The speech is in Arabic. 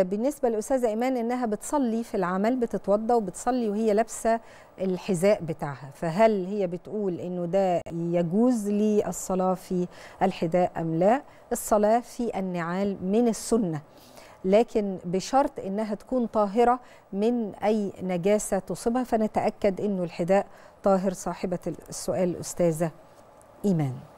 بالنسبه للاستاذه ايمان انها بتصلي في العمل بتتوضى وبتصلي وهي لابسه الحذاء بتاعها فهل هي بتقول انه ده يجوز لي الصلاه في الحذاء ام لا الصلاه في النعال من السنه لكن بشرط انها تكون طاهره من اي نجاسه تصيبها فنتاكد انه الحذاء طاهر صاحبه السؤال استاذه ايمان